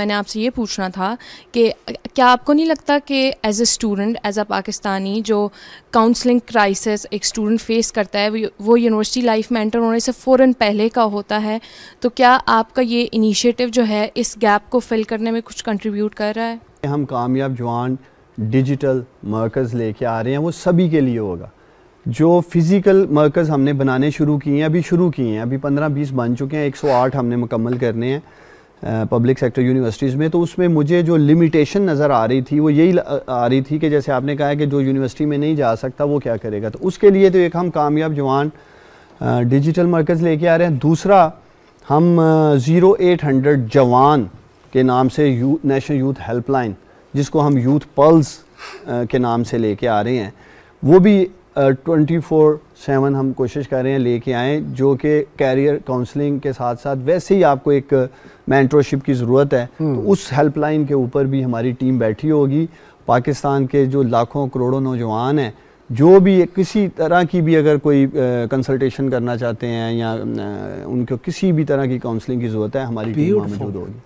मैंने आपसे ये पूछना था कि क्या आपको नहीं लगता कि as a student as a Pakistani जो काउंसलिंग क्राइसिस एक स्टूडेंट फेस करता है वो यूनिवर्सिटी लाइफ में एंटर होने से फ़ौर पहले का होता है तो क्या आपका ये इनिशिएटिव जो है इस गैप को फिल करने में कुछ कंट्रीब्यूट कर रहा है हम कामयाब जवान डिजिटल मर्कज़ लेके आ रहे हैं वो सभी के लिए होगा जो फ़िज़िकल मर्कज़ हमने बनाने शुरू किए हैं अभी शुरू किए हैं अभी पंद्रह बीस बन चुके हैं एक सौ आठ हमने मुकम्मल करने हैं पब्लिक सेक्टर यूनिवर्सिटीज़ में तो उसमें मुझे जो लिमिटेशन नज़र आ रही थी वो यही आ रही थी कि जैसे आपने कहा है कि जो यूनिवर्सिटी में नहीं जा सकता वो क्या करेगा तो उसके लिए तो एक हम कामयाब जवान डिजिटल मरकज़ लेके आ रहे हैं दूसरा हम ज़ीरो एट हंड्रेड जवान के नाम से यू नेशनल यूथ हेल्पलाइन जिसको हम यूथ पल्स के नाम से लेके आ रहे हैं वो भी ट्वेंटी फोर सेवन हम कोशिश कर रहे हैं लेके आएँ जो कि कैरियर काउंसलिंग के साथ साथ वैसे ही आपको एक मैंटरशिप की ज़रूरत है हम्म। तो उस हेल्पलाइन के ऊपर भी हमारी टीम बैठी होगी पाकिस्तान के जो लाखों करोड़ों नौजवान हैं जो भी किसी तरह की भी अगर कोई कंसल्टेशन करना चाहते हैं या उनको किसी भी तरह की काउंसलिंग की ज़रूरत है हमारी टीम मौजूद होगी